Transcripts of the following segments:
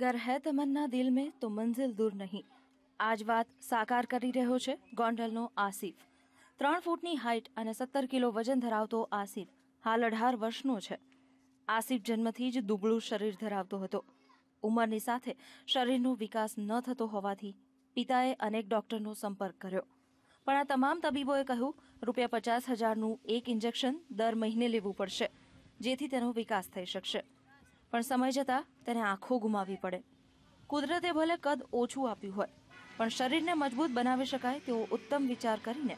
ઘર હે તમન્ના દિલ મેં તો મંઝિલ દૂર નહીં આજ વાત સાકાર કરી રહ્યો છે ગોંડલનો આસિફ ત્રણ ફૂટની હાઇટ અને સત્તર કિલો વજન ધરાવતો આસિફ હાલ અઢાર વર્ષનો છે આસિફ જન્મથી જ દુબળું શરીર ધરાવતો હતો ઉંમરની સાથે શરીરનો વિકાસ ન થતો હોવાથી પિતાએ અનેક ડૉક્ટરનો સંપર્ક કર્યો પણ આ તમામ તબીબોએ કહ્યું રૂપિયા પચાસ હજારનું એક ઇન્જેક્શન દર મહિને લેવું પડશે જેથી તેનો વિકાસ થઈ શકશે પણ સમય જતાં તેને આંખો ગુમાવવી પડે કુદરતે ભલે કદ ઓછું આપ્યું હોય પણ શરીરને મજબૂત બનાવી શકાય તેવો ઉત્તમ વિચાર કરીને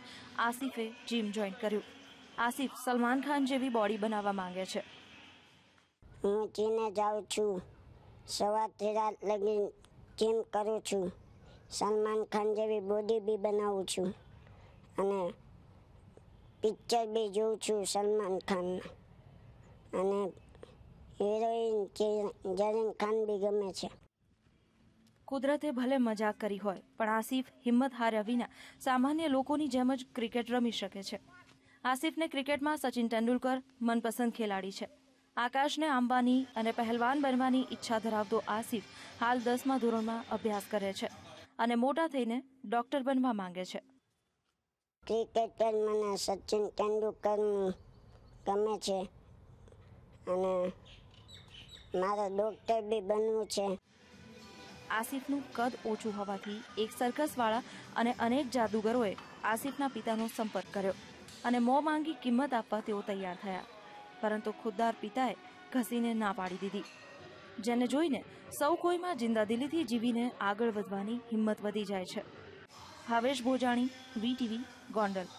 આસિફે જીમ જોઈન કર્યું આસિફ સલમાન ખાન જેવી બોડી બનાવવા માંગે છે હું જીમે જાઉં છું સવારથી રાત લગી જીમ કરું છું સલમાન ખાન જેવી બોડી બી બનાવું છું અને પિક્ચર બી જોઉં છું સલમાન ખાન અને હિરોઈન કે જરીન ખાન બી ગમે છે કુદરતે ભલે મજાક કરી હોય પણ આસિફ હિંમત હાર્યા વિના સામાન્ય લોકોની જેમ જ ક્રિકેટ રમી શકે છે આસિફને ક્રિકેટમાં સચિન તેંડુલકર મનપસંદ ખેલાડી છે આકાશને આંબાની અને પહેલવાન બનવાની ઈચ્છા ધરાવતો આસિફ હાલ દસમા ધોરણમાં અભ્યાસ કરે છે અને મોટા થઈને ડોક્ટર બનવા માંગે છે ક્રિકેટર મને સચિન તેંડુલકર ગમે છે અને મારે ડોક્ટર બી બનવું છે આસિફનું કદ ઓછું હોવાથી એક સર્કસવાળા અને અનેક જાદુગરોએ આસિફના પિતાનો સંપર્ક કર્યો અને મો માંગી કિંમત આપવા તેઓ તૈયાર થયા પરંતુ ખુદદાર પિતાએ ઘસીને ના પાડી દીધી જેને જોઈને સૌ કોઈમાં જિંદાદિલીથી જીવીને આગળ વધવાની હિંમત વધી જાય છે ભાવેશ ભોજાણી વીટીવી ગોંડલ